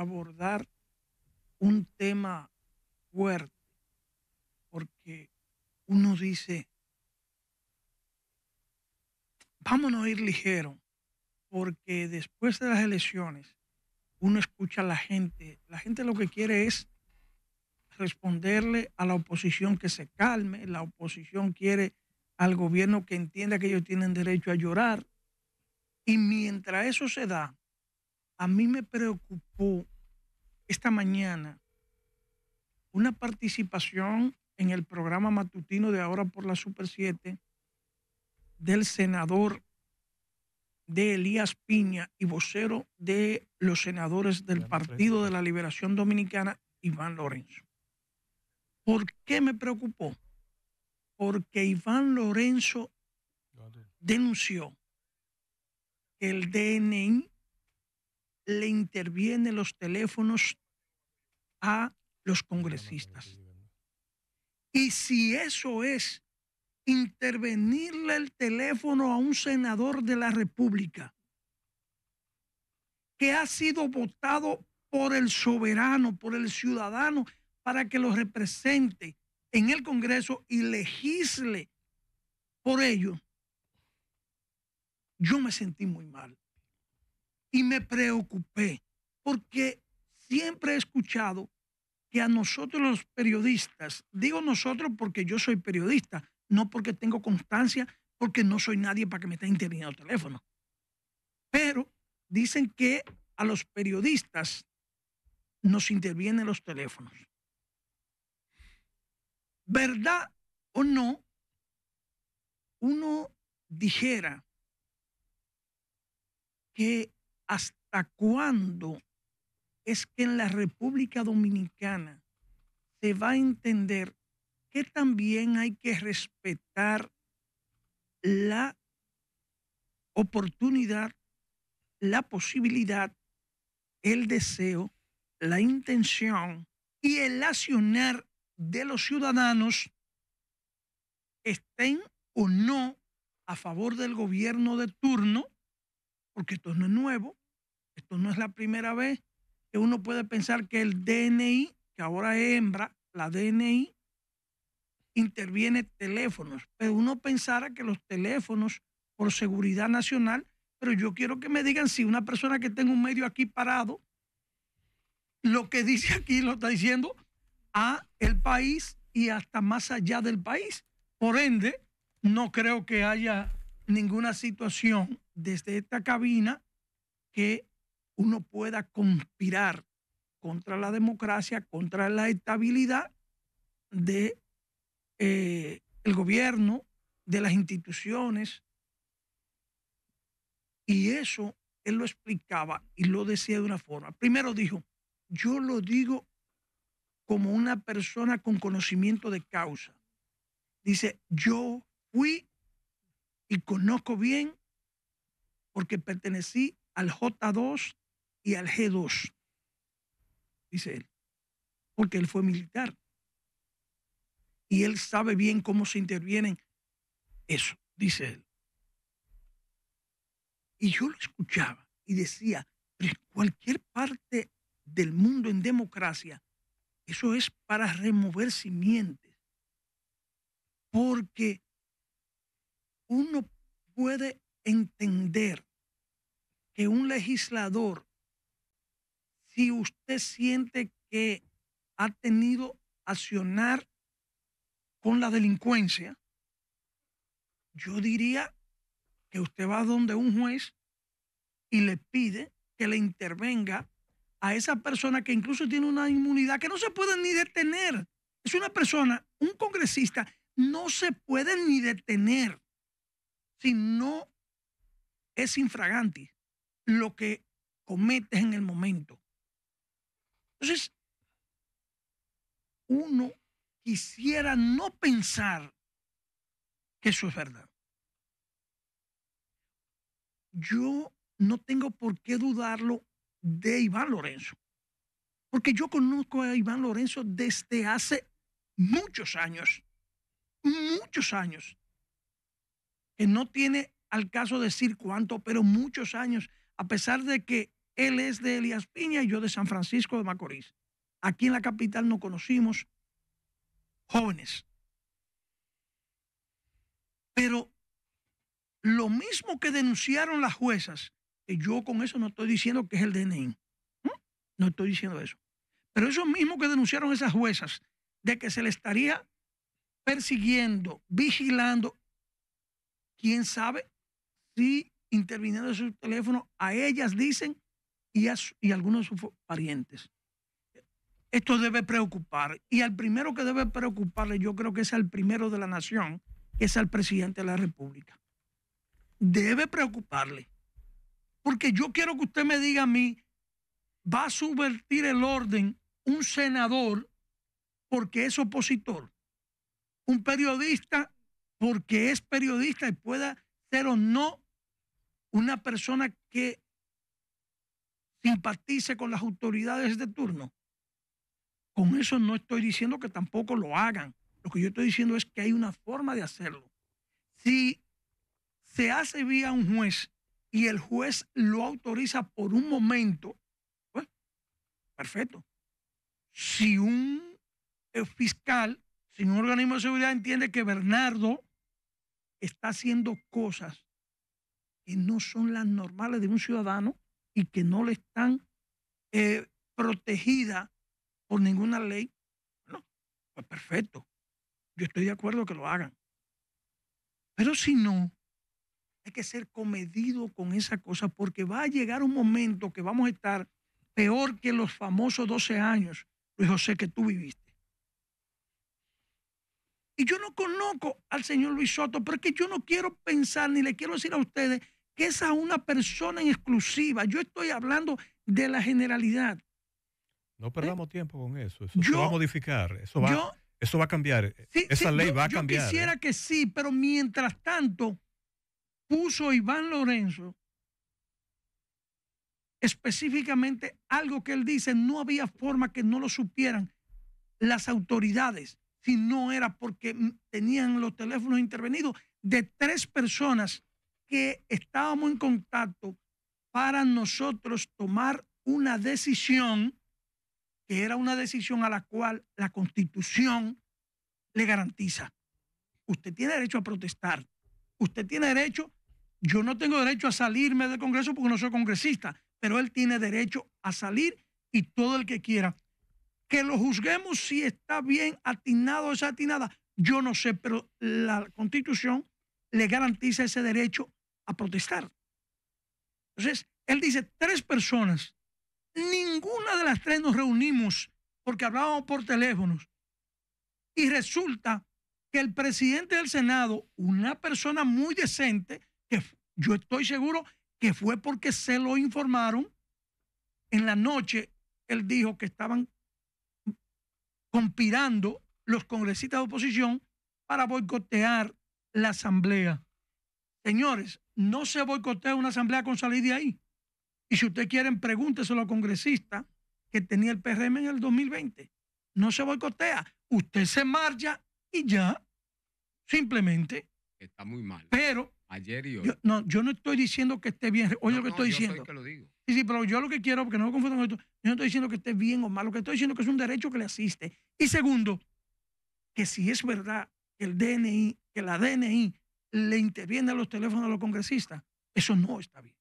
abordar un tema fuerte, porque uno dice, vámonos a ir ligero, porque después de las elecciones uno escucha a la gente, la gente lo que quiere es responderle a la oposición que se calme, la oposición quiere al gobierno que entienda que ellos tienen derecho a llorar, y mientras eso se da, a mí me preocupó esta mañana una participación en el programa matutino de ahora por la Super 7 del senador de Elías Piña y vocero de los senadores del Partido de la Liberación Dominicana, Iván Lorenzo. ¿Por qué me preocupó? Porque Iván Lorenzo denunció que el DNI le interviene los teléfonos a los congresistas. Y si eso es intervenirle el teléfono a un senador de la República que ha sido votado por el soberano, por el ciudadano, para que lo represente en el Congreso y legisle por ello, yo me sentí muy mal y me preocupé porque siempre he escuchado que a nosotros los periodistas, digo nosotros porque yo soy periodista, no porque tengo constancia, porque no soy nadie para que me esté interviniendo el teléfono. Pero dicen que a los periodistas nos intervienen los teléfonos. ¿Verdad o no? Uno dijera que ¿Hasta cuándo es que en la República Dominicana se va a entender que también hay que respetar la oportunidad, la posibilidad, el deseo, la intención y el accionar de los ciudadanos estén o no a favor del gobierno de turno, porque esto no es nuevo, no es la primera vez que uno puede pensar que el DNI, que ahora es hembra, la DNI, interviene teléfonos. Pero uno pensara que los teléfonos, por seguridad nacional, pero yo quiero que me digan si una persona que tenga un medio aquí parado, lo que dice aquí lo está diciendo a el país y hasta más allá del país. Por ende, no creo que haya ninguna situación desde esta cabina que uno pueda conspirar contra la democracia, contra la estabilidad de eh, el gobierno, de las instituciones. Y eso él lo explicaba y lo decía de una forma. Primero dijo, yo lo digo como una persona con conocimiento de causa. Dice, yo fui y conozco bien porque pertenecí al J2 y al G2, dice él, porque él fue militar. Y él sabe bien cómo se intervienen. Eso, dice él. Y yo lo escuchaba y decía, cualquier parte del mundo en democracia, eso es para remover simientes. Porque uno puede entender que un legislador si usted siente que ha tenido accionar con la delincuencia, yo diría que usted va donde un juez y le pide que le intervenga a esa persona que incluso tiene una inmunidad que no se puede ni detener. Es una persona, un congresista, no se puede ni detener si no es infragante lo que cometes en el momento. Entonces, uno quisiera no pensar que eso es verdad. Yo no tengo por qué dudarlo de Iván Lorenzo, porque yo conozco a Iván Lorenzo desde hace muchos años, muchos años, que no tiene al caso decir cuánto, pero muchos años, a pesar de que él es de Elías Piña y yo de San Francisco de Macorís. Aquí en la capital no conocimos jóvenes. Pero lo mismo que denunciaron las juezas, que yo con eso no estoy diciendo que es el DNI, no, estoy diciendo eso, pero eso mismo que denunciaron esas juezas, de que se le estaría persiguiendo, vigilando, quién sabe si interviniendo en su teléfono, a ellas dicen y, algunos de sus parientes. Esto debe preocupar. Y al primero que debe preocuparle, yo creo que es al primero de la nación, es al presidente de la República. Debe preocuparle. Porque yo quiero que usted me diga a mí, va a subvertir el orden un senador porque es opositor, un periodista porque es periodista y pueda ser o no una persona que simpatice con las autoridades de turno. Con eso no estoy diciendo que tampoco lo hagan. Lo que yo estoy diciendo es que hay una forma de hacerlo. Si se hace vía un juez y el juez lo autoriza por un momento, pues, perfecto. Si un eh, fiscal, si un organismo de seguridad entiende que Bernardo está haciendo cosas que no son las normales de un ciudadano, y que no le están eh, protegida por ninguna ley, bueno, pues perfecto. Yo estoy de acuerdo que lo hagan. Pero si no, hay que ser comedido con esa cosa porque va a llegar un momento que vamos a estar peor que los famosos 12 años, Luis José, que tú viviste. Y yo no conozco al señor Luis Soto, pero es que yo no quiero pensar ni le quiero decir a ustedes esa es una persona en exclusiva. Yo estoy hablando de la generalidad. No perdamos tiempo con eso. Eso va a modificar. Eso va, eso va a cambiar. Eh, esa ley va a cambiar. Yo quisiera eh. que sí, pero mientras tanto, puso Iván Lorenzo específicamente algo que él dice, no había forma que no lo supieran las autoridades, si no era porque tenían los teléfonos intervenidos de tres personas que estábamos en contacto para nosotros tomar una decisión que era una decisión a la cual la constitución le garantiza. Usted tiene derecho a protestar, usted tiene derecho, yo no tengo derecho a salirme del Congreso porque no soy congresista, pero él tiene derecho a salir y todo el que quiera. Que lo juzguemos si está bien atinado o desatinada, yo no sé, pero la constitución le garantiza ese derecho a protestar. Entonces, él dice, tres personas, ninguna de las tres nos reunimos porque hablábamos por teléfonos. Y resulta que el presidente del Senado, una persona muy decente, que yo estoy seguro que fue porque se lo informaron, en la noche él dijo que estaban conspirando los congresistas de oposición para boicotear la asamblea. Señores, no se boicotea una asamblea con salir de ahí. Y si ustedes quieren, pregúnteselo a congresista que tenía el PRM en el 2020. No se boicotea. Usted se marcha y ya. Simplemente. Está muy mal. Pero. Ayer y hoy. Yo, no, yo no estoy diciendo que esté bien. Oye lo que estoy diciendo. Sí, sí, pero yo lo que quiero, porque no me confundo con esto, yo no estoy diciendo que esté bien o mal, lo que estoy diciendo es que es un derecho que le asiste. Y segundo, que si es verdad que el DNI, que la DNI le interviene a los teléfonos a los congresistas. Eso no está bien.